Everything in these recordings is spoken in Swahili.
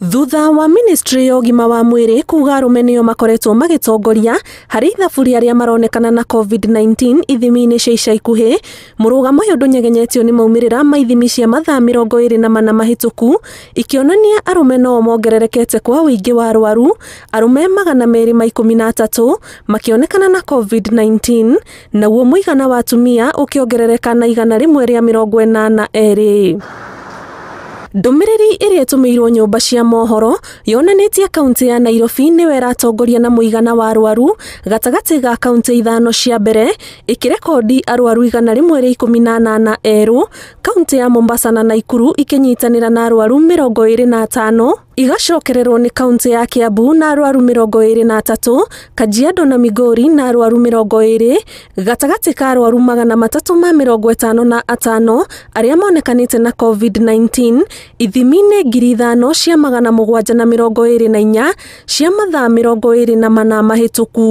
thutha wa ministry ya ũgima wa mwĩrĩ kuuga arũme nĩo makoretwo magĩtongoria harĩ ithaburi arĩa maronekana na covid-19 ithimi-inĩ cia ica ikuhĩ mũrũgamo ũyũ ndũnyegenyetio nĩ maumĩrĩra ma ithimi cia mathaa mĩrongo ĩrĩ na mana mahĩtũku ikĩonania arũme noo mongererekete kwa ũingĩ wa rwaru arũme magana merĩ ma ikũmi na atatũ makĩonekana na covid-19 naguo mũigana wa atumia ũkĩongerereka na igana rĩmwe rĩa mĩrongo ĩnana erĩ ndũmĩrĩri ĩrĩa ĩtũmĩirwo nyũmba cia mohoro yonanĩtie kaũntĩ ya Nairobi nĩyo ĩratongoria na mũigana wa arwaru gatagatĩ ga kaũntĩ ithano cia mbere ĩkĩrekondi arwaru igana rĩmwe rĩa ikũmi na nana erũ, kaũntĩ ya Mombasa na Naikuru ikĩnyitanĩra na arwaru mĩrongo ĩrĩ na atano igacokererwo nĩ kaũntĩ ya Kiambu na arwaru mĩrongo ĩrĩ na atatũ Kajiado na Migori na arwaru mĩrongo ĩrĩ gatagatĩ ka arwaru magana matatũ ma mĩrongo ĩtano na atano arĩa monekanĩte na COVID-19 ithimi-inĩ ngiri ithano cia magana mũgwanja na mĩrongo ĩrĩ na inya cia mathaa mĩrongo ĩrĩ na mana mahĩtũku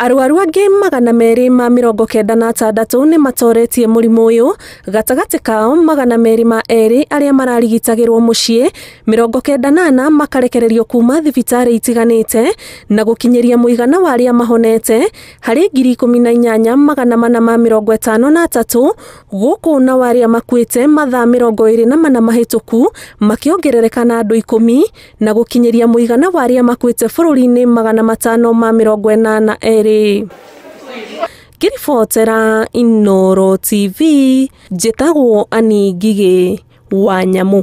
arwaru angĩ magana meri ma mĩrongo kenda na atandatũ nĩ matoretie mũrimũ ũyũ gatagatĩ kao magana meri ma erĩ arĩa mararigitagĩrwo mũciĩ mĩrongo kenda na ana makarekererio kuuma thibitarĩ itiganĩte na gũkinyĩria muigana wa arĩa mahonete harĩ ngiri ikũmi na inyanya magana mana ma mĩrongo etano na atatu atatũ gũkũ wa arĩa makuĩte mathaa mĩrongo iri na mana mahĩtũku makĩongerereka na andũ ikũmi na gũkinyĩria muigana wa arĩa makuĩte bũrũri-inĩ magana matano ma mĩrongo enana eri rĩrĩ ngĩ inoro Inooro TV njĩtagwo Ani Ngigĩ wa nyamå